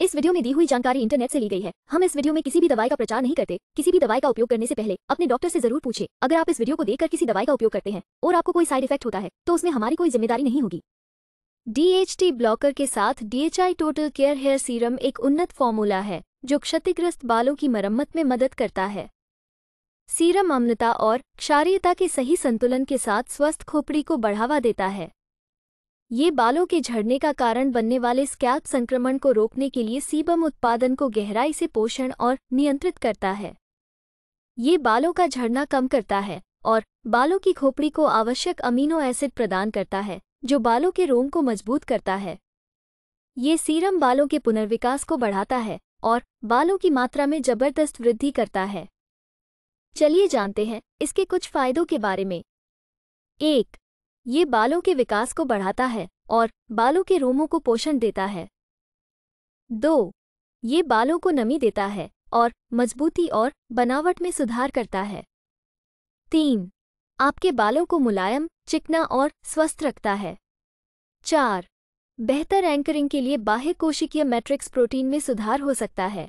इस वीडियो में दी हुई जानकारी इंटरनेट से ली गई है हम इस वीडियो में किसी भी दवाई का प्रचार नहीं करते किसी भी दवाई का उपयोग करने से पहले अपने डॉक्टर से जरूर पूछे अगर आप इस वीडियो को देखकर किसी दवाई का उपयोग करते हैं और आपको कोई साइड इफेक्ट होता है तो उसमें हमारी कोई जिम्मेदारी नहीं होगी डीएचटी ब्लॉकर के साथ DHI total care hair serum एक उन्नत फॉर्मूला है जो क्षतिग्रस्त बालों की मरम्मत में मदद करता है सीरम अम्लता और क्षारियता के सही संतुलन के साथ स्वस्थ खोपड़ी को बढ़ावा देता है ये बालों के झड़ने का कारण बनने वाले स्कैल्प संक्रमण को रोकने के लिए सीबम उत्पादन को गहराई से पोषण और नियंत्रित करता है ये बालों का झड़ना कम करता है और बालों की खोपड़ी को आवश्यक अमीनो एसिड प्रदान करता है जो बालों के रोम को मजबूत करता है ये सीरम बालों के पुनर्विकास को बढ़ाता है और बालों की मात्रा में जबरदस्त वृद्धि करता है चलिए जानते हैं इसके कुछ फायदों के बारे में एक ये बालों के विकास को बढ़ाता है और बालों के रोमों को पोषण देता है दो ये बालों को नमी देता है और मजबूती और बनावट में सुधार करता है तीन आपके बालों को मुलायम चिकना और स्वस्थ रखता है चार बेहतर एंकरिंग के लिए बाह्य कोशिकीय मैट्रिक्स प्रोटीन में सुधार हो सकता है